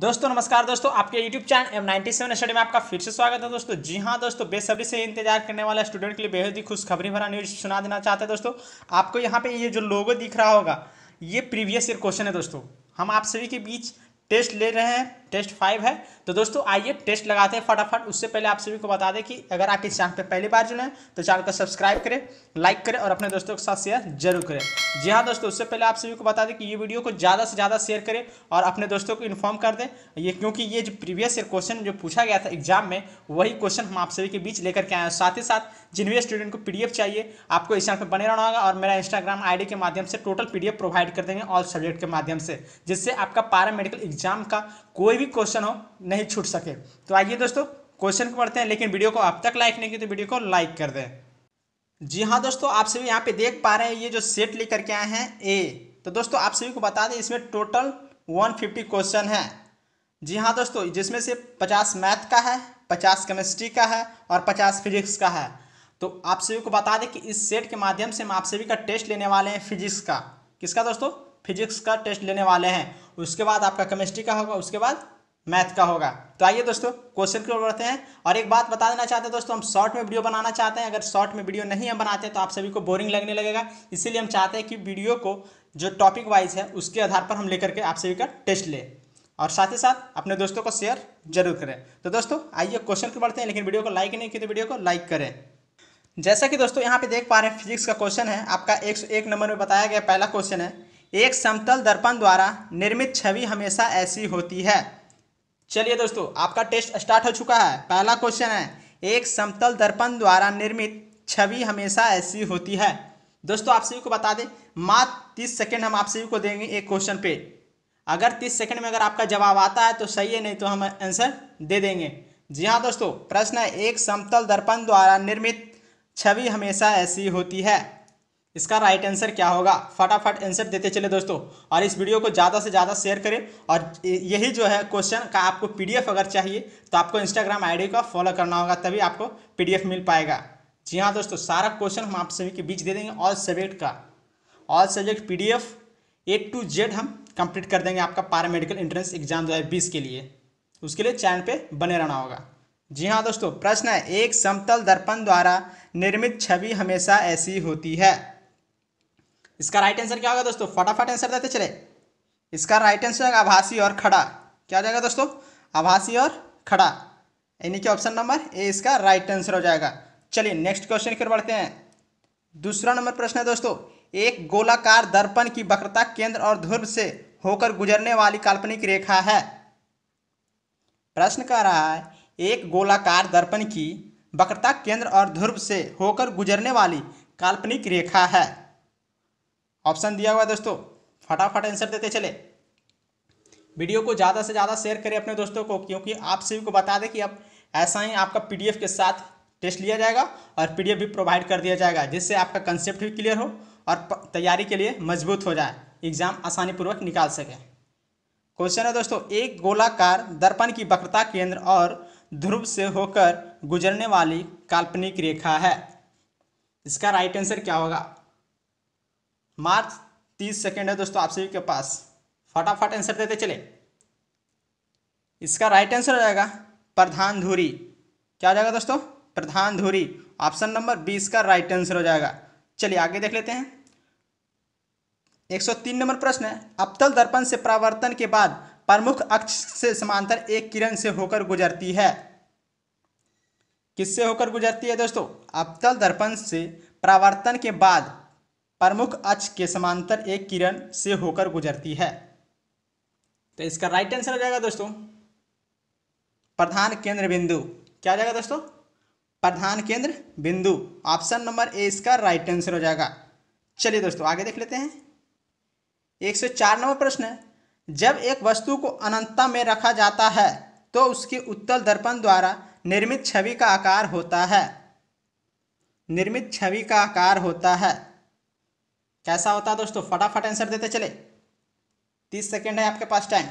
दोस्तों नमस्कार दोस्तों आपके YouTube channel M ninety seven study में आपका फिर से स्वागत है दोस्तों जी हाँ दोस्तों बेसब्री से इंतजार करने वाला स्टूडेंट के लिए बेहद ही खुशखबरी भरा न्यूज सुना देना चाहते हैं दोस्तों आपको यहाँ पे ये जो लोगो दिख रहा होगा ये प्रीवियस ईयर क्वेश्चन है दोस्तों हम आप सभी के बीच टेस्ट ले रहे हैं टेस्ट फाइव है तो दोस्तों आइए टेस्ट लगाते हैं फटाफट उससे पहले आप सभी को बता दें कि अगर आप इस चैनल पर पहली बार जुड़े तो चैनल को सब्सक्राइब करें लाइक करें और अपने दोस्तों के साथ शेयर जरूर करें जी हाँ दोस्तों उससे पहले आप सभी को बता दें कि ये वीडियो को ज़्यादा से ज़्यादा शेयर करें और अपने दोस्तों को इन्फॉर्म कर दें ये क्योंकि ये जो प्रीवियस ईयर क्वेश्चन जो पूछा गया था एग्जाम में वही क्वेश्चन हम आप सभी के बीच लेकर के आए हैं साथ ही साथ जिन भी स्टूडेंट को पीडीएफ चाहिए आपको इस चैनल पर बने रहना होगा और मेरा इंस्टाग्राम आईडी के माध्यम से टोटल पीडीएफ प्रोवाइड कर देंगे ऑल सब्जेक्ट के माध्यम से जिससे आपका पारा मेडिकल एग्जाम का कोई भी भी क्वेश्चन हो नहीं छूट सके तो आइए दोस्तों क्वेश्चन को पढ़ते हैं लेकिन वीडियो को अब तक लाइक नहीं की तो वीडियो को लाइक कर दें जी हाँ दोस्तों आप सभी यहाँ पे देख पा रहे हैं ये जो सेट लेकर के आए हैं ए तो दोस्तों आप सभी को बता दें इसमें टोटल 150 क्वेश्चन है जी हाँ दोस्तों जिसमें से 50 मैथ का है 50 केमिस्ट्री का है और 50 फिजिक्स का है तो आप सभी को बता दें कि इस सेट के माध्यम से हम आप सभी का टेस्ट लेने वाले हैं फिजिक्स का किसका दोस्तों फिजिक्स का टेस्ट लेने वाले हैं उसके बाद आपका केमिस्ट्री का होगा उसके बाद मैथ का होगा तो आइए दोस्तों क्वेश्चन की ओर बढ़ते हैं और एक बात बता देना चाहते हैं दोस्तों हम शॉर्ट में वीडियो बनाना चाहते हैं अगर शॉर्ट में वीडियो नहीं हम बनाते तो आप सभी को बोरिंग लगने लगेगा इसीलिए हम चाहते हैं कि वीडियो को जो टॉपिक वाइज है उसके आधार पर हम लेकर के आप सभी का टेस्ट लें और साथ ही साथ अपने दोस्तों को शेयर जरूर करें तो दोस्तों आइए क्वेश्चन की बढ़ते हैं लेकिन वीडियो को लाइक नहीं की तो वीडियो को लाइक करें जैसा कि दोस्तों यहाँ पे देख पा रहे हैं फिजिक्स का क्वेश्चन है आपका एक सौ एक नंबर में बताया गया पहला क्वेश्चन है एक समतल दर्पण द्वारा निर्मित छवि हमेशा ऐसी होती है चलिए दोस्तों आपका टेस्ट स्टार्ट हो चुका है पहला क्वेश्चन है एक समतल दर्पण द्वारा निर्मित छवि हमेशा ऐसी होती है दोस्तों आप सभी को बता दें मात्र तीस सेकेंड हम आप सभी को देंगे एक क्वेश्चन पे अगर तीस सेकेंड में अगर आपका जवाब आता है तो सही है नहीं तो हम आंसर दे देंगे जी हाँ दोस्तों प्रश्न है एक समतल दर्पण द्वारा निर्मित छवि हमेशा ऐसी होती है इसका राइट आंसर क्या होगा फटाफट आंसर देते चले दोस्तों और इस वीडियो को ज़्यादा से ज़्यादा शेयर करें और यही जो है क्वेश्चन का आपको पीडीएफ अगर चाहिए तो आपको इंस्टाग्राम आईडी का फॉलो करना होगा तभी आपको पीडीएफ मिल पाएगा जी हाँ दोस्तों सारा क्वेश्चन हम आप सभी के बीच दे देंगे ऑल सब्जेक्ट का all subject P A to Z हम कंप्लीट कर देंगे आपका मेडिकल एंट्रेंस एग्जाम दो हज़ार बीस के लिए उसके लिए चैनल पर बने रहना होगा जी हाँ दोस्तों प्रश्न है एक समतल दर्पण द्वारा निर्मित छवि हमेशा ऐसी होती है इसका राइट आंसर क्या होगा दोस्तों फटाफट आंसर देते चले इसका राइट आंसर होगा आभासी और खड़ा क्या हो जाएगा दोस्तों आभासी और खड़ा यानी कि ऑप्शन नंबर ए इसका राइट आंसर हो जाएगा चलिए नेक्स्ट क्वेश्चन फिर बढ़ते हैं दूसरा नंबर प्रश्न है दोस्तों एक गोलाकार दर्पण की वक्रता केंद्र और ध्रुव से होकर गुजरने वाली काल्पनिक रेखा है प्रश्न कह रहा है एक गोलाकार दर्पण की वक्रता केंद्र और ध्रुव से होकर गुजरने वाली काल्पनिक रेखा है ऑप्शन दिया हुआ दोस्तों फटाफट आंसर देते चले वीडियो को ज़्यादा से ज़्यादा शेयर करें अपने दोस्तों को क्योंकि आप सभी को बता दें कि अब ऐसा ही आपका पी के साथ टेस्ट लिया जाएगा और पी भी प्रोवाइड कर दिया जाएगा जिससे आपका कंसेप्ट भी क्लियर हो और तैयारी के लिए मजबूत हो जाए एग्ज़ाम आसानी पूर्वक निकाल सके क्वेश्चन है दोस्तों एक गोलाकार दर्पण की वक्रता केंद्र और ध्रुव से होकर गुजरने वाली काल्पनिक रेखा है इसका राइट आंसर क्या होगा मार्च तीस सेकेंड है दोस्तों आप सभी के पास फटाफट आंसर देते चले इसका राइट आंसर हो जाएगा प्रधान धुरी क्या हो जाएगा दोस्तों प्रधान धुरी ऑप्शन नंबर बीस का राइट आंसर हो जाएगा चलिए आगे देख लेते हैं 103 नंबर प्रश्न है अवतल दर्पण से परावर्तन के बाद प्रमुख अक्ष से समांतर एक किरण से होकर गुजरती है किससे होकर गुजरती है दोस्तों अवतल दर्पण से परावर्तन के बाद प्रमुख अक्ष के समांतर एक किरण से होकर गुजरती है तो इसका राइट आंसर हो जाएगा दोस्तों प्रधान केंद्र बिंदु क्या हो जाएगा दोस्तों प्रधान केंद्र बिंदु ऑप्शन नंबर ए इसका राइट आंसर हो जाएगा चलिए दोस्तों आगे देख लेते हैं एक सौ चार नंबर प्रश्न जब एक वस्तु को अनंतता में रखा जाता है तो उसके उत्तल दर्पण द्वारा निर्मित छवि का आकार होता है निर्मित छवि का आकार होता है कैसा होता है दोस्तों फटाफट आंसर देते चले तीस सेकेंड है आपके पास टाइम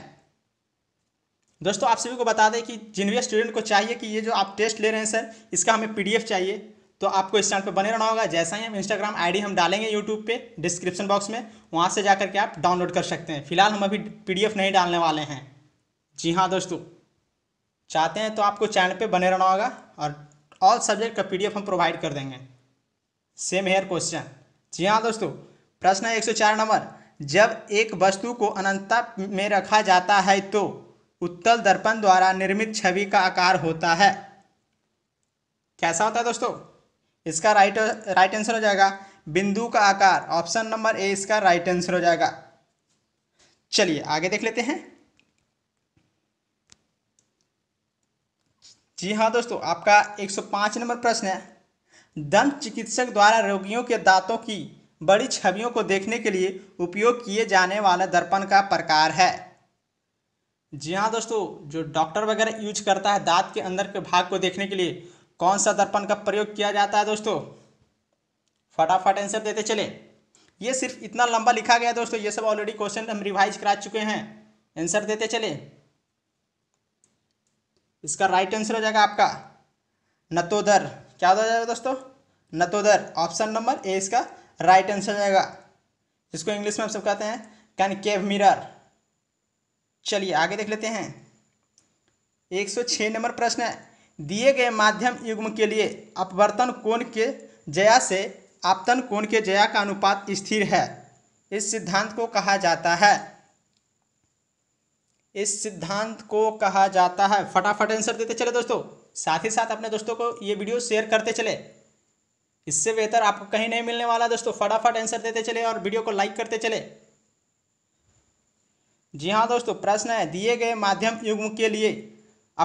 दोस्तों आप सभी को बता दें कि जिन भी स्टूडेंट को चाहिए कि ये जो आप टेस्ट ले रहे हैं सर इसका हमें पीडीएफ चाहिए तो आपको इस चैनल पर बने रहना होगा जैसा ही हम इंस्टाग्राम आईडी हम डालेंगे यूट्यूब पे डिस्क्रिप्शन बॉक्स में वहाँ से जाकर के आप डाउनलोड कर सकते हैं फिलहाल हम अभी पीडीएफ नहीं डालने वाले हैं जी हाँ दोस्तों चाहते हैं तो आपको चैनल पे बने रहना होगा और ऑल सब्जेक्ट का पीडीएफ हम प्रोवाइड कर देंगे सेम हेयर क्वेश्चन जी हाँ दोस्तों प्रश्न सौ 104 नंबर जब एक वस्तु को अनंतता में रखा जाता है तो उत्तल दर्पण द्वारा निर्मित छवि का आकार होता है कैसा होता है दोस्तों इसका राइट राइट आंसर हो जाएगा बिंदु का आकार ऑप्शन नंबर ए इसका राइट आंसर हो जाएगा चलिए आगे देख लेते हैं जी हाँ दोस्तों आपका 105 नंबर प्रश्न है दंत चिकित्सक द्वारा रोगियों के दांतों की बड़ी छवियों को देखने के लिए उपयोग किए जाने वाले दर्पण का प्रकार है जी हाँ दोस्तों जो डॉक्टर वगैरह यूज करता है दांत के अंदर के भाग को देखने के लिए कौन सा दर्पण का प्रयोग किया जाता है दोस्तों फटाफट आंसर देते चले ये सिर्फ इतना लंबा लिखा गया दोस्तों ये सब ऑलरेडी क्वेश्चन हम रिवाइज करा चुके हैं आंसर देते चले इसका राइट आंसर हो जाएगा आपका नतोदर क्या हो जाएगा दोस्तों नतोदर ऑप्शन नंबर ए इसका राइट आंसर जाएगा इसको इंग्लिश में हम सब कहते हैं कनकेव मिरर चलिए आगे देख लेते हैं एक सौ नंबर प्रश्न है दिए गए माध्यम युग्म के लिए अपवर्तन कोण के जया से आपतन कोण के जया का अनुपात स्थिर है इस सिद्धांत को कहा जाता है इस सिद्धांत को कहा जाता है फटाफट आंसर देते चले दोस्तों साथ ही साथ अपने दोस्तों को ये वीडियो शेयर करते चले इससे बेहतर आपको कहीं नहीं मिलने वाला दोस्तों फटाफट आंसर देते चले और वीडियो को लाइक करते चले जी हाँ दोस्तों प्रश्न है दिए गए माध्यम युग्म के लिए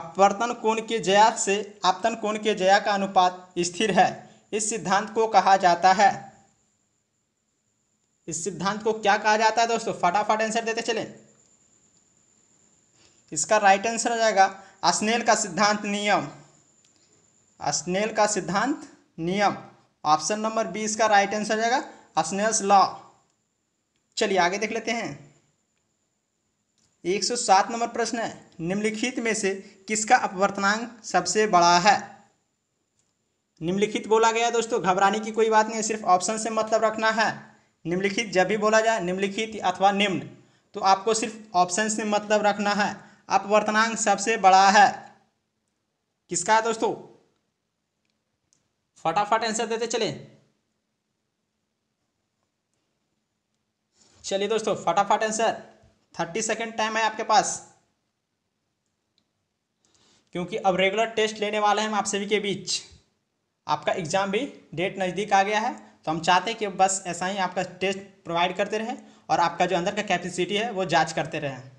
अपवर्तन कोण के जया से आपतन कोण के जया का अनुपात स्थिर है इस सिद्धांत को कहा जाता है इस सिद्धांत को क्या कहा जाता है दोस्तों फटाफट आंसर देते चले इसका राइट आंसर हो जाएगा अस्नेल का सिद्धांत नियम अस्नेल का सिद्धांत नियम ऑप्शन नंबर बी इसका राइट आंसर हो जाएगा अस्नेल्स लॉ चलिए आगे देख लेते हैं 107 नंबर प्रश्न है निम्नलिखित में से किसका अपवर्तनांक सबसे बड़ा है निम्नलिखित बोला गया दोस्तों घबराने की कोई बात नहीं है सिर्फ ऑप्शन से मतलब रखना है निम्नलिखित जब भी बोला जाए निम्नलिखित अथवा निम्न तो आपको सिर्फ ऑप्शन से मतलब रखना है अपवर्तनांक सबसे बड़ा है किसका है दोस्तों फटाफट आंसर देते चले चलिए दोस्तों फटाफट आंसर थर्टी सेकेंड टाइम है आपके पास क्योंकि अब रेगुलर टेस्ट लेने वाले हैं हम आप सभी के बीच आपका एग्ज़ाम भी डेट नज़दीक आ गया है तो हम चाहते हैं कि बस ऐसा ही आपका टेस्ट प्रोवाइड करते रहें और आपका जो अंदर का कैपेसिटी है वो जांच करते रहें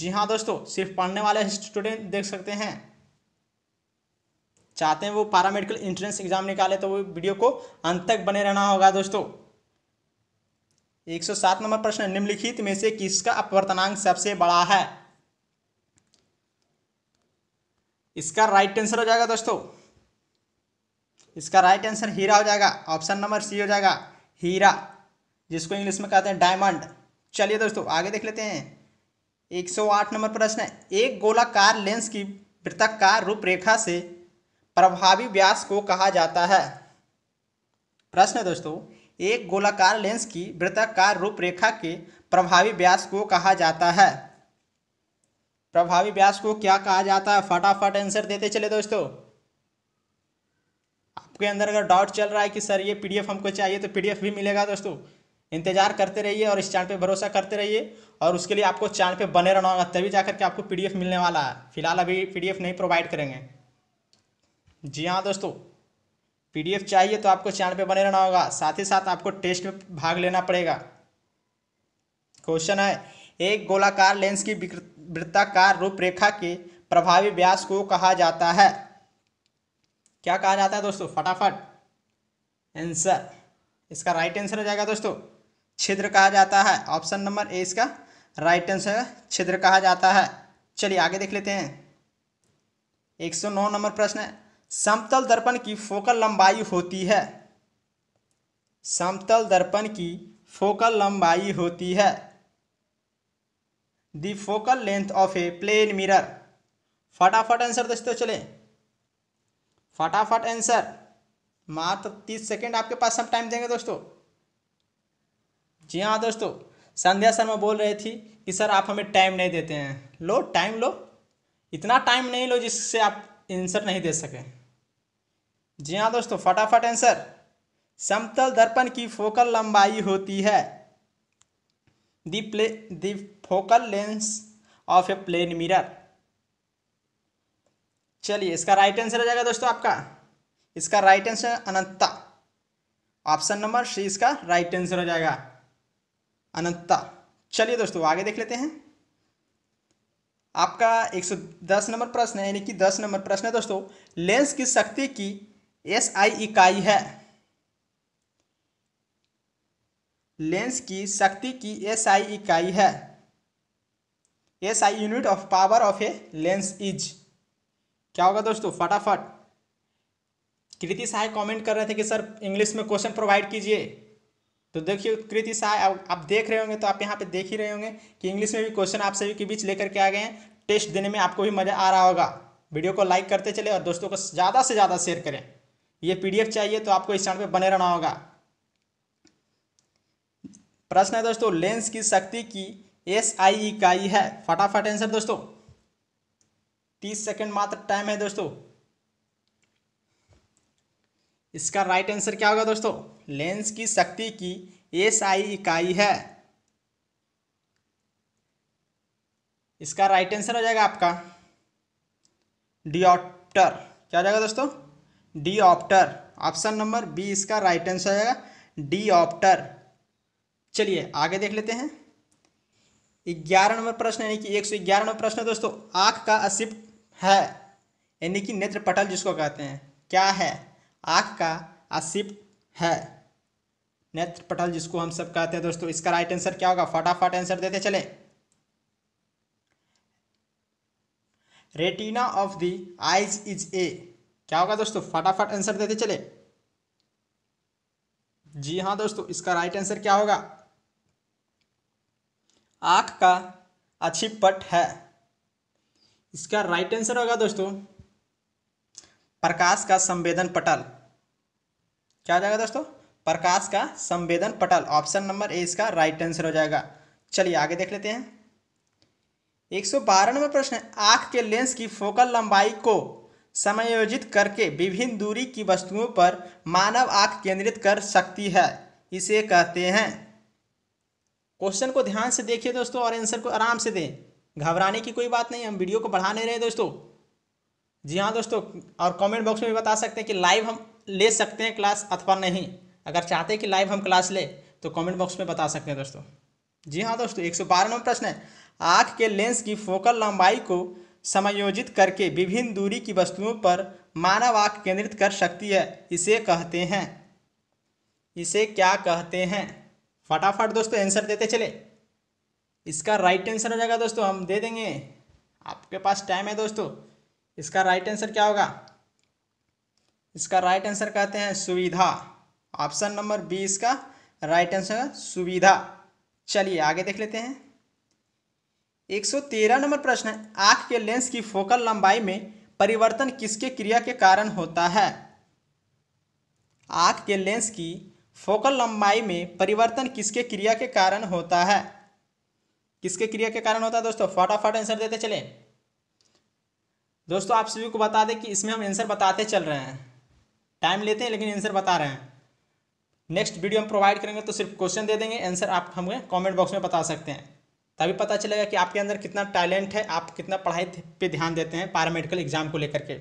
जी हाँ दोस्तों सिर्फ पढ़ने वाले स्टूडेंट देख सकते हैं चाहते हैं वो पारा मेडिकल इंट्रेंस एग्जाम निकाले तो वो वीडियो को अंत तक बने रहना होगा दोस्तों 107 नंबर प्रश्न निम्नलिखित में से किसका अपवर्तनांक सबसे बड़ा है इसका राइट आंसर हो जाएगा दोस्तों इसका राइट आंसर हीरा हो जाएगा ऑप्शन नंबर सी हो जाएगा हीरा जिसको इंग्लिश में कहते हैं डायमंड चलिए दोस्तों आगे देख लेते हैं 108 नंबर प्रश्न है एक गोलाकार लेंस की वृत्ताकार रूपरेखा से प्रभावी व्यास को कहा जाता है प्रश्न दोस्तों एक गोलाकार लेंस की वृत्ताकार रूपरेखा के प्रभावी व्यास को कहा जाता है प्रभावी व्यास को क्या कहा जाता है फटाफट आंसर देते चले दोस्तों आपके अंदर अगर डाउट चल रहा है कि सर ये पीडीएफ हमको चाहिए तो पीडीएफ भी मिलेगा दोस्तों इंतजार करते रहिए और इस चैनल पे भरोसा करते रहिए और उसके लिए आपको चैनल पे बने रहना होगा तभी जाकर के आपको पीडीएफ मिलने वाला है फिलहाल अभी पीडीएफ नहीं प्रोवाइड करेंगे जी हाँ दोस्तों पीडीएफ चाहिए तो आपको चैनल पे बने रहना होगा साथ ही साथ आपको टेस्ट में भाग लेना पड़ेगा क्वेश्चन है एक गोलाकार लेंस की वृत्ताकार रूपरेखा के प्रभावी व्यास को कहा जाता है क्या कहा जाता है दोस्तों फटाफट आंसर इसका राइट आंसर हो जाएगा दोस्तों छिद्र कहा जाता है ऑप्शन नंबर ए इसका राइट आंसर छिद्र कहा जाता है चलिए आगे देख लेते हैं 109 नंबर प्रश्न है समतल दर्पण की फोकल लंबाई होती है समतल दर्पण की फोकल लंबाई होती है the focal length of a plane mirror फटाफट आंसर दोस्तों चले फटाफट आंसर मात्र तीस सेकेंड आपके पास सब टाइम देंगे दोस्तों जी हाँ दोस्तों संध्या शर्मा बोल रही थी कि सर आप हमें टाइम नहीं देते हैं लो टाइम लो इतना टाइम नहीं लो जिससे आप आंसर नहीं दे सकें जी हाँ दोस्तों फटाफट आंसर समतल दर्पण की फोकल लंबाई होती है the play the focal lens of a plane mirror चलिए इसका राइट आंसर हो जाएगा दोस्तों आपका इसका राइट आंसर अनंता ऑप्शन नंबर सी इसका राइट आंसर हो जाएगा अनंता चलिए दोस्तों आगे देख लेते हैं आपका 110 नंबर प्रश्न है यानी कि 10 नंबर प्रश्न है दोस्तों लेंस की शक्ति की एस आई इकाई है लेंस की शक्ति की एस आई इकाई है S I unit of power of a lens is क्या होगा दोस्तों फटाफट कृति साहे कमेंट कर रहे थे कि सर इंग्लिश में क्वेश्चन प्रोवाइड कीजिए तो देखिए कृति साहे आप देख रहे होंगे तो आप यहाँ पे देख ही रहे होंगे कि इंग्लिश में भी क्वेश्चन आप सभी के बीच लेकर के आ गए हैं टेस्ट देने में आपको भी मज़ा आ रहा होगा वीडियो को लाइक करते चले और दोस्तों को ज़्यादा से ज़्यादा शेयर करें ये पीडीएफ चाहिए तो आपको इस चैनल पे बने रहना होगा प्रश्न है दोस्तों लेंस की शक्ति की एस आई इकाई है फटाफट आंसर दोस्तों तीस सेकंड मात्र टाइम है दोस्तों इसका राइट आंसर क्या होगा दोस्तों लेंस की शक्ति की एस आई इकाई है इसका राइट आंसर हो जाएगा आपका डिओप्टर क्या हो जाएगा दोस्तों dioptre option number B इसका राइट आंसर जाएगा डी ऑप्टर चलिए आगे देख लेते हैं ग्यारह नंबर प्रश्न यानी कि एक सौ ग्यारह नंबर प्रश्न दोस्तों आंख का असिप है यानी कि नेत्र पटल जिसको कहते हैं क्या है आंख का असिप है नेत्र पटल जिसको हम सब कहते हैं दोस्तों इसका राइट आंसर क्या होगा फटाफट आंसर देते चले retina of the eyes is a क्या होगा दोस्तों फटाफट आंसर देते चले जी हाँ दोस्तों इसका राइट आंसर क्या होगा आंख का अच्छी पट है इसका राइट आंसर होगा दोस्तों प्रकाश का संवेदन पटल क्या हो जाएगा दोस्तों प्रकाश का संवेदन पटल ऑप्शन नंबर ए इसका राइट आंसर हो जाएगा चलिए आगे देख लेते हैं एक सौ बारह नंबर प्रश्न है के लेंस की फोकल लंबाई को समायोजित करके विभिन्न दूरी की वस्तुओं पर मानव आँख केंद्रित कर सकती है इसे कहते हैं क्वेश्चन को ध्यान से देखिए दोस्तों और आंसर को आराम से दें घबराने की कोई बात नहीं हम वीडियो को बढ़ा नहीं रहे दोस्तों जी हाँ दोस्तों और कमेंट बॉक्स में भी बता सकते हैं कि लाइव हम ले सकते हैं क्लास अथवा नहीं अगर चाहते हैं कि लाइव हम क्लास ले तो कमेंट बॉक्स में बता सकते हैं दोस्तों जी हाँ दोस्तों एक सौ बारहवा प्रश्न है आँख के लेंस की फोकल लंबाई को समायोजित करके विभिन्न दूरी की वस्तुओं पर मानव आँख केंद्रित कर सकती है इसे कहते हैं इसे क्या कहते हैं फटाफट दोस्तों आंसर देते चले इसका राइट आंसर हो जाएगा दोस्तों हम दे देंगे आपके पास टाइम है दोस्तों इसका राइट आंसर क्या होगा इसका राइट आंसर कहते हैं सुविधा ऑप्शन नंबर बी इसका राइट आंसर सुविधा चलिए आगे देख लेते हैं 113 नंबर प्रश्न है आँख के लेंस की फोकल लंबाई में परिवर्तन किसके क्रिया के कारण होता है आँख के लेंस की फोकल लंबाई में परिवर्तन किसके क्रिया के कारण होता है किसके क्रिया के कारण होता है दोस्तों फटाफट आंसर देते चले दोस्तों आप सभी को बता दें कि इसमें हम आंसर बताते चल रहे हैं टाइम लेते हैं लेकिन आंसर बता रहे हैं नेक्स्ट वीडियो हम प्रोवाइड करेंगे तो सिर्फ क्वेश्चन दे देंगे आंसर आप हमें कमेंट बॉक्स में बता सकते हैं तभी पता चलेगा कि आपके अंदर कितना टैलेंट है आप कितना पढ़ाई पे ध्यान देते हैं पैरामेडिकल एग्जाम को लेकर के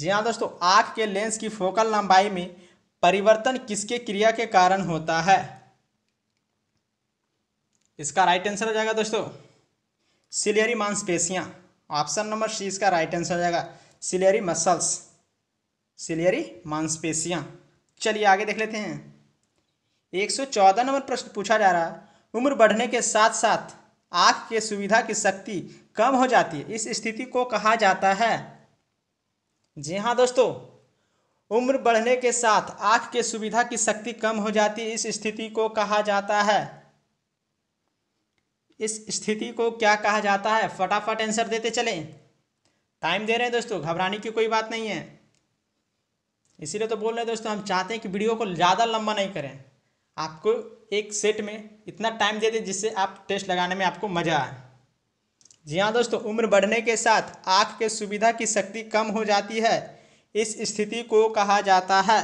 जी हाँ दोस्तों आँख के लेंस की फोकल लंबाई में परिवर्तन किसके क्रिया के कारण होता है इसका राइट आंसर हो जाएगा दोस्तों सिलियरी मांसपेशियां ऑप्शन नंबर सी इसका राइट आंसर हो जाएगा सिलियरी मसल्स सिलियरी मांसपेशियां चलिए आगे देख लेते हैं 114 नंबर प्रश्न पूछा जा रहा है उम्र बढ़ने के साथ साथ आँख के सुविधा की शक्ति कम हो जाती है इस स्थिति को कहा जाता है जी हाँ दोस्तों उम्र बढ़ने के साथ आँख के सुविधा की शक्ति कम हो जाती है इस स्थिति को कहा जाता है इस स्थिति को क्या कहा जाता है फटाफट आंसर देते चलें टाइम दे रहे हैं दोस्तों घबराने की कोई बात नहीं है इसीलिए तो बोल रहे हैं दोस्तों हम चाहते हैं कि वीडियो को ज़्यादा लंबा नहीं करें आपको एक सेट में इतना टाइम दे दें जिससे आप टेस्ट लगाने में आपको मज़ा आए जी हाँ दोस्तों उम्र बढ़ने के साथ आँख के सुविधा की शक्ति कम हो जाती है इस स्थिति को कहा जाता है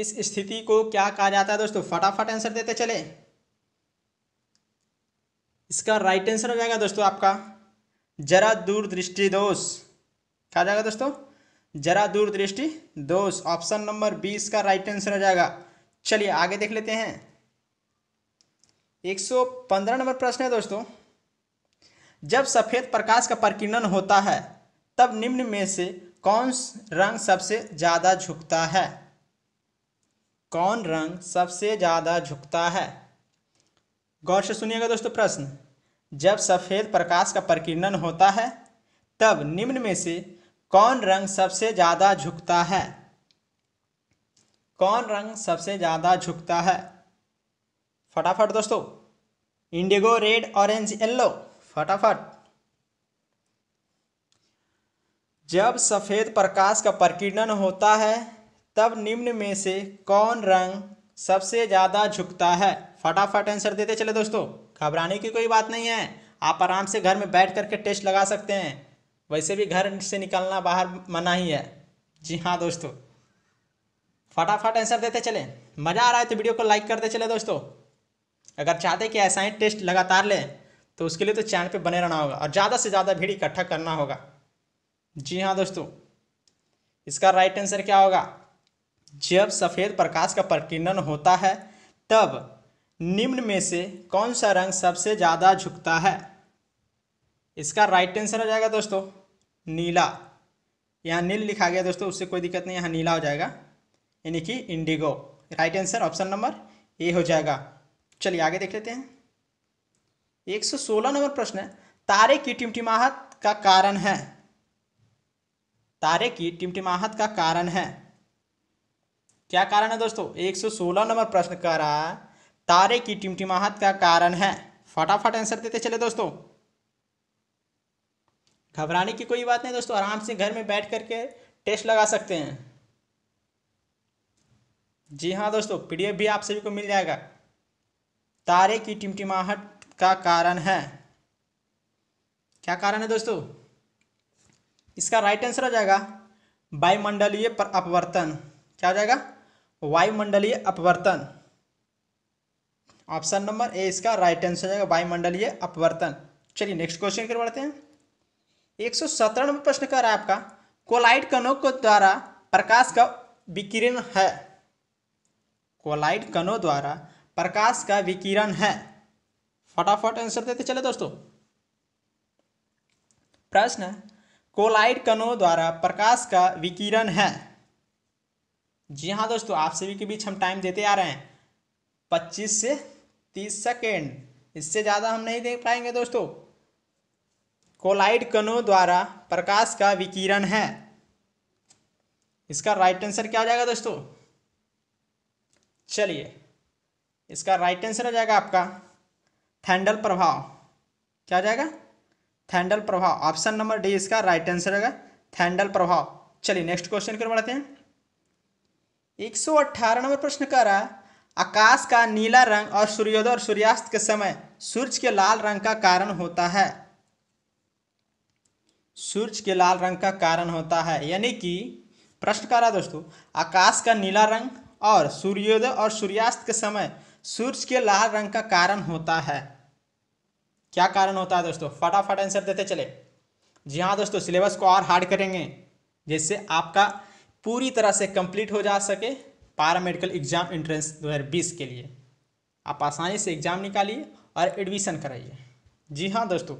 इस स्थिति को क्या कहा जाता है दोस्तों फटाफट आंसर देते चले इसका राइट आंसर हो जाएगा दोस्तों आपका जरा दूरदृष्टि दोष कहा जाएगा दोस्तों जरा दूरदृष्टि दोष ऑप्शन नंबर बीस का राइट आंसर हो जाएगा चलिए आगे देख लेते हैं एक सौ पंद्रह नंबर प्रश्न है दोस्तों जब सफ़ेद प्रकाश का प्रकीर्णन होता है तब निम्न में से कौन रंग सबसे ज़्यादा झुकता है कौन रंग सबसे ज़्यादा झुकता है गौर से सुनिएगा दोस्तों प्रश्न जब सफ़ेद प्रकाश का प्रकीर्णन होता है तब निम्न में से कौन रंग सबसे ज़्यादा झुकता है कौन रंग सबसे ज़्यादा झुकता है फटाफट दोस्तों इंडिगो रेड ऑरेंज येलो फटाफट जब सफ़ेद प्रकाश का प्रकीर्णन होता है तब निम्न में से कौन रंग सबसे ज़्यादा झुकता है फटाफट आंसर देते चले दोस्तों घबराने की कोई बात नहीं है आप आराम से घर में बैठ करके टेस्ट लगा सकते हैं वैसे भी घर से निकलना बाहर मना ही है जी हाँ दोस्तों फटाफट आंसर देते चले मज़ा आ रहा है तो वीडियो को लाइक करते चले दोस्तों अगर चाहते कि ऐसा ही टेस्ट लगातार लें तो उसके लिए तो चैनल पे बने रहना होगा और ज़्यादा से ज़्यादा भीड़ इकट्ठा करना होगा जी हाँ दोस्तों इसका राइट आंसर क्या होगा जब सफ़ेद प्रकाश का प्रकीर्णन होता है तब निम्न में से कौन सा रंग सबसे ज़्यादा झुकता है इसका राइट आंसर हो जाएगा दोस्तों नीला यहाँ नील लिखा गया दोस्तों उससे कोई दिक्कत नहीं यहाँ नीला हो जाएगा यानी कि indigo right answer option number A हो जाएगा चलिए आगे देख लेते हैं 116 सोलह नंबर प्रश्न है तारे की टिमटिमाहट का कारण है तारे की टिमटिमाहट का कारण है क्या कारण है दोस्तों एक सौ सोलह नंबर प्रश्न कह रहा है तारे की टिमटिमाहट का कारण है फटाफट आंसर देते चले दोस्तों घबराने की कोई बात नहीं दोस्तों आराम से घर में बैठ करके टेस्ट लगा सकते हैं जी हाँ दोस्तों पी भी आप सभी को मिल जाएगा तारे की टिमटिमाहट का कारण है क्या कारण है दोस्तों इसका राइट आंसर हो जाएगा वायुमंडलीय पर अपवर्तन क्या हो जाएगा वायुमंडलीय अपवर्तन ऑप्शन नंबर ए इसका राइट आंसर हो जाएगा वायुमंडलीय अपवर्तन चलिए नेक्स्ट क्वेश्चन की बढ़ते हैं एक सौ सत्तानवे प्रश्न कर रहा है आपका कोलाइट कणों को द्वारा प्रकाश का विकिरण है कोलाइट कणों द्वारा प्रकाश का विकिरण है फटाफट आंसर देते चले दोस्तों प्रश्न कोलाइट कणों द्वारा प्रकाश का विकिरण है जी हाँ दोस्तों आप सभी के बीच हम टाइम देते आ रहे हैं पच्चीस से तीस सेकेंड इससे ज़्यादा हम नहीं दे पाएंगे दोस्तों कोलाइड कणों द्वारा प्रकाश का विकिरण है इसका राइट आंसर क्या हो जाएगा दोस्तों चलिए इसका राइट आंसर हो जाएगा आपका थैंडल प्रभाव क्या हो जाएगा थैंडल प्रभाव ऑप्शन नंबर डी इसका राइट आंसर होगा थैंडल प्रभाव चलिए नेक्स्ट क्वेश्चन क्यों ओर बढ़ते हैं एक सौ अट्ठारह नंबर प्रश्न कर रहा है आकाश का नीला रंग और सूर्योदय और सूर्यास्त के समय सूर्य के लाल रंग का कारण होता है सूर्य के लाल रंग का कारण होता है यानी कि प्रश्न कर रहा दोस्तों आकाश का नीला रंग और सूर्योदय और सूर्यास्त के समय सूर्य के लाल रंग का कारण होता है क्या कारण होता है दोस्तों फटाफट आंसर देते चले जी हाँ दोस्तों सिलेबस को और हार्ड करेंगे जिससे आपका पूरी तरह से कंप्लीट हो जा सके पारा मेडिकल एग्जाम एंट्रेंस 2020 के लिए आप आसानी से एग्जाम निकालिए और एडमिशन कराइए जी हाँ दोस्तों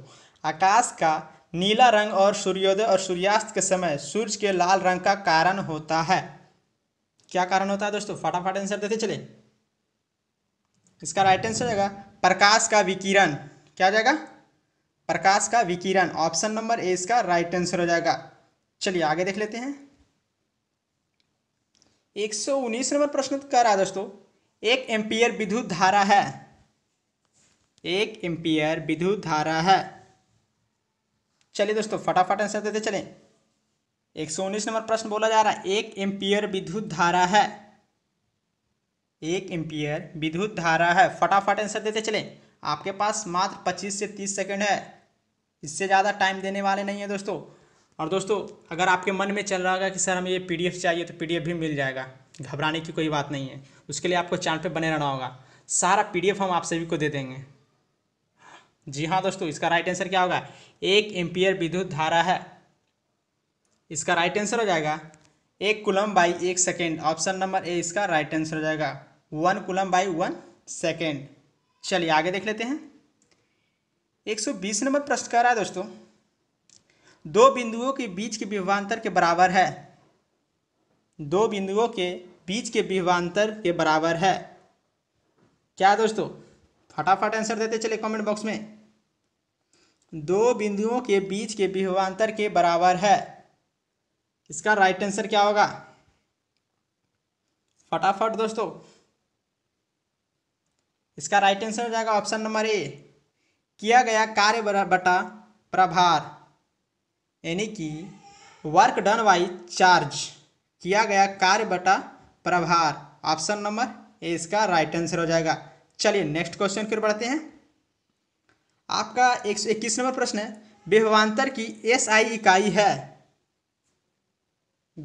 आकाश का नीला रंग और सूर्योदय और सूर्यास्त के समय सूर्य के लाल रंग का कारण होता है क्या कारण होता है दोस्तों फटाफट आंसर देते चले इसका राइट आंसर जाएगा प्रकाश का विकिरण क्या हो जाएगा प्रकाश का विकिरण ऑप्शन नंबर ए इसका राइट आंसर हो जाएगा चलिए आगे देख लेते हैं 119 नंबर प्रश्न कह रहा है दोस्तों एक एम्पियर विद्युत धारा है एक एम्पियर विद्युत धारा है चलिए दोस्तों फटाफट आंसर देते चले एक सौ उन्नीस नंबर प्रश्न बोला जा रहा है एक एम्पियर विद्युत धारा है एक एम्पियर विद्युत धारा है फटाफट आंसर देते चले आपके पास मात्र पच्चीस से तीस सेकेंड है इससे ज़्यादा टाइम देने वाले नहीं है दोस्तों और दोस्तों अगर आपके मन में चल रहा होगा कि सर हमें ये पीडीएफ चाहिए तो पीडीएफ भी मिल जाएगा घबराने की कोई बात नहीं है उसके लिए आपको चैनल पे बने रहना होगा सारा पीडीएफ हम आप सभी को दे देंगे जी हाँ दोस्तों इसका राइट आंसर क्या होगा एक एम्पियर विद्युत धारा है इसका राइट आंसर हो जाएगा एक कुलम बाई एक सेकेंड ऑप्शन नंबर ए इसका राइट आंसर हो जाएगा one coulomb by one second चलिए आगे देख लेते हैं 120 नंबर प्रश्न कर रहा है दोस्तों दो बिंदुओं के बीच के विवाहांतर के बराबर है दो बिंदुओं के बीच के विवाहांतर के बराबर है क्या दोस्तों फटाफट आंसर देते चले कमेंट बॉक्स में दो बिंदुओं के बीच के विभवांतर के बराबर है इसका राइट आंसर क्या होगा फटाफट दोस्तों इसका राइट आंसर हो जाएगा ऑप्शन नंबर ए किया गया कार्य बटा प्रभार यानी कि वर्क डन बाई चार्ज किया गया कार्य बटा प्रभार ऑप्शन नंबर ए इसका राइट आंसर हो जाएगा चलिए नेक्स्ट क्वेश्चन की ओर बढ़ते हैं आपका एक सौ इक्कीस नंबर प्रश्न है विभवान्तर की एस आई इकाई है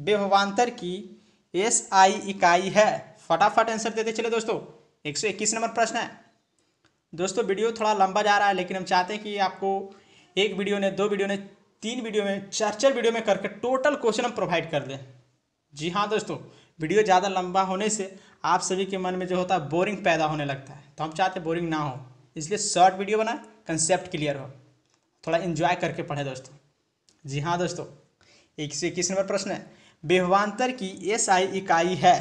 विभवान्तर की एस आई इकाई है फटाफट आंसर देते चले दोस्तों एक सौ इक्कीस नंबर प्रश्न है दोस्तों वीडियो थोड़ा लंबा जा रहा है लेकिन हम चाहते हैं कि आपको एक वीडियो ने दो वीडियो ने तीन वीडियो में चार चार वीडियो में करके टोटल क्वेश्चन हम प्रोवाइड कर दें जी हाँ दोस्तों वीडियो ज़्यादा लंबा होने से आप सभी के मन में जो होता है बोरिंग पैदा होने लगता है तो हम चाहते बोरिंग ना हो इसलिए शॉर्ट वीडियो बनाए कंसेप्ट क्लियर हो थोड़ा इन्जॉय करके पढ़े दोस्तों जी हाँ दोस्तों एक से इक्कीस नंबर प्रश्न है विभवान्तर की एस आई इकाई है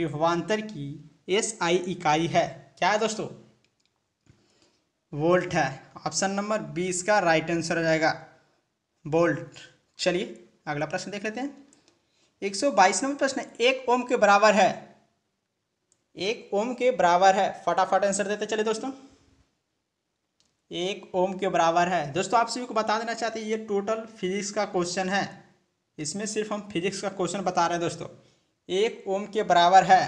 विभवान्तर की एस आई इकाई है क्या है दोस्तों वोल्ट है ऑप्शन नंबर बीस का राइट आंसर हो जाएगा बोल्ट चलिए अगला प्रश्न देख लेते हैं एक सौ बाईस नंबर प्रश्न एक ओम के बराबर है एक ओम के बराबर है फटाफट आंसर देते चले दोस्तों एक ओम के बराबर है दोस्तों आप सभी को बता देना चाहते हैं ये टोटल फिजिक्स का क्वेश्चन है इसमें सिर्फ हम फिजिक्स का क्वेश्चन बता रहे हैं दोस्तों एक ओम के बराबर है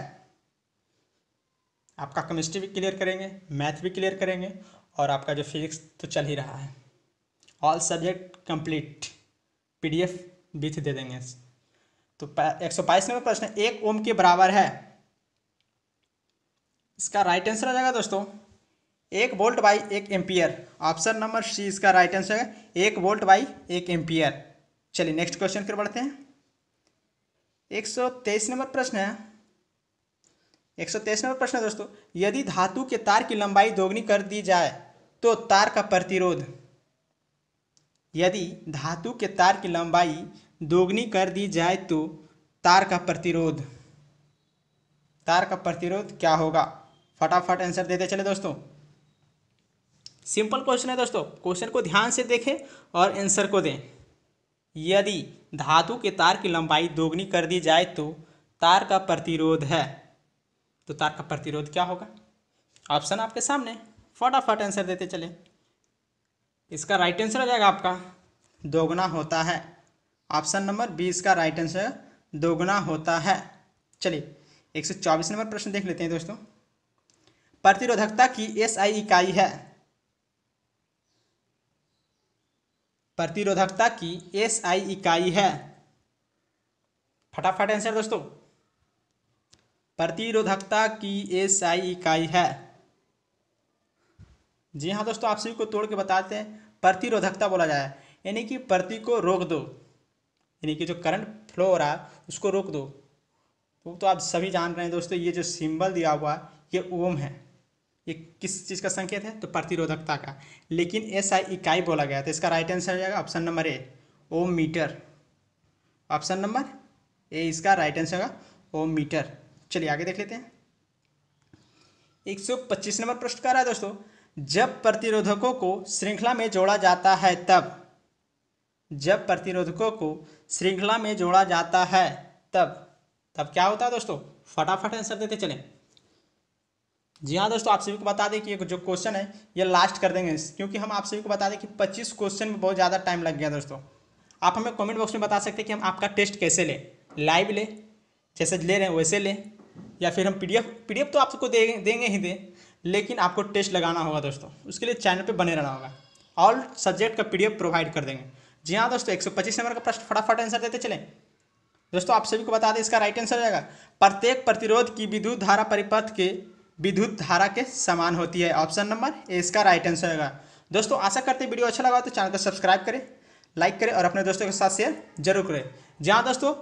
आपका केमिस्ट्री भी क्लियर करेंगे मैथ भी क्लियर करेंगे और आपका जो फिजिक्स तो चल ही रहा है ऑल सब्जेक्ट कंप्लीट पीडीएफ भी दे देंगे तो एक सौ बाईसवें प्रश्न एक ओम के बराबर है इसका राइट आंसर आ जाएगा दोस्तों एक वोल्ट बाई एक एम्पियर ऑप्शन नंबर सी इसका राइट आंसर है एक वोल्ट बाई एक एम्पियर चलिए नेक्स्ट क्वेश्चन फिर बढ़ते हैं एक सौ तेईस नंबर प्रश्न है एक सौ तेईस नंबर प्रश्न है दोस्तों यदि धातु के तार की लंबाई दोगुनी कर दी जाए तो तार का प्रतिरोध यदि धातु के तार की लंबाई दोगुनी कर दी जाए तो तार का प्रतिरोध तार का प्रतिरोध क्या होगा फटाफट आंसर देते चले दोस्तों सिंपल क्वेश्चन है दोस्तों क्वेश्चन को ध्यान से देखें और आंसर को दें यदि धातु के तार की लंबाई दोगुनी कर दी जाए तो तार का प्रतिरोध है तो तार का प्रतिरोध क्या होगा ऑप्शन आपके सामने फटाफट आंसर देते चले इसका राइट आंसर हो जाएगा आपका दोगुना होता है ऑप्शन नंबर बी इसका राइट आंसर दोगुना होता है चलिए एक सौ चौबीस नंबर प्रश्न देख लेते हैं दोस्तों प्रतिरोधकता की एस आई इकाई है प्रतिरोधकता की एस आई इकाई है फटाफट आंसर दोस्तों प्रतिरोधकता की एस आई इकाई है जी हाँ दोस्तों आप सभी को तोड़ के बताते हैं प्रतिरोधकता बोला जाए यानी कि प्रति को रोक दो यानी कि जो करंट फ्लो हो रहा है उसको रोक दो वो तो आप सभी जान रहे हैं दोस्तों ये जो सिंबल दिया हुआ है ये ओम है ये किस चीज़ का संकेत है तो प्रतिरोधकता का लेकिन ऐसा इकाई बोला गया तो इसका राइट आंसर हो जाएगा option number A ohm metre option number A इसका राइट आंसर होगा ओम मीटर चलिए आगे देख लेते हैं एक सौ पच्चीस नंबर प्रश्न कर रहा है दोस्तों जब प्रतिरोधकों को श्रृंखला में जोड़ा जाता है तब जब प्रतिरोधकों को श्रृंखला में जोड़ा जाता है तब तब क्या होता है दोस्तों फटाफट आंसर देते चले जी हाँ दोस्तों आप सभी को बता दें कि ये जो क्वेश्चन है ये लास्ट कर देंगे क्योंकि हम आप सभी को बता दें कि 25 क्वेश्चन में बहुत ज़्यादा टाइम लग गया दोस्तों आप हमें कमेंट बॉक्स में बता सकते हैं कि हम आपका टेस्ट कैसे लें लाइव लें जैसे ले रहे हैं वैसे लें या फिर हम पीडीएफ पीडीएफ तो आपको दे, देंगे ही दे लेकिन आपको टेस्ट लगाना होगा दोस्तों उसके लिए चैनल पर बने रहना होगा ऑल सब्जेक्ट का पीडीएफ प्रोवाइड कर देंगे जी हाँ दोस्तों पच्चीस नंबर का प्रश्न फटाफट आंसर देते चले दोस्तों आप सभी को बता दें इसका राइट आंसर जाएगा प्रत्येक प्रतिरोध की विद्युत धारा परिपथ के विद्युत धारा के समान होती है ऑप्शन नंबर ए इसका राइट आंसर होगा दोस्तों आशा करते वीडियो अच्छा लगा तो चैनल को सब्सक्राइब करें लाइक करें और अपने दोस्तों के साथ शेयर जरूर करें जी हाँ दोस्तों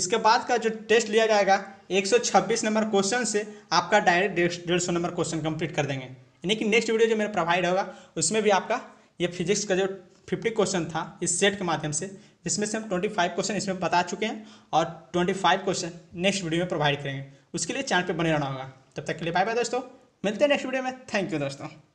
इसके बाद का जो टेस्ट लिया जाएगा छब्बीस नंबर क्वेश्चन से आपका डायरेक्ट डेढ़ सौ नंबर क्वेश्चन कंप्लीट कर देंगे यानी कि नेक्स्ट वीडियो जो मेरा प्रोवाइड होगा उसमें भी आपका ये फिजिक्स का जो फिफ्टी क्वेश्चन था इस सेट के माध्यम से जिसमें से हम ट्वेंटी फाइव क्वेश्चन इसमें बता चुके हैं और twenty five question next video में प्रोवाइड करेंगे उसके लिए चैनल पर बने रहना होगा तब तक के लिए बाय बाय दोस्तों मिलते हैं नेक्स्ट वीडियो में थैंक यू दोस्तों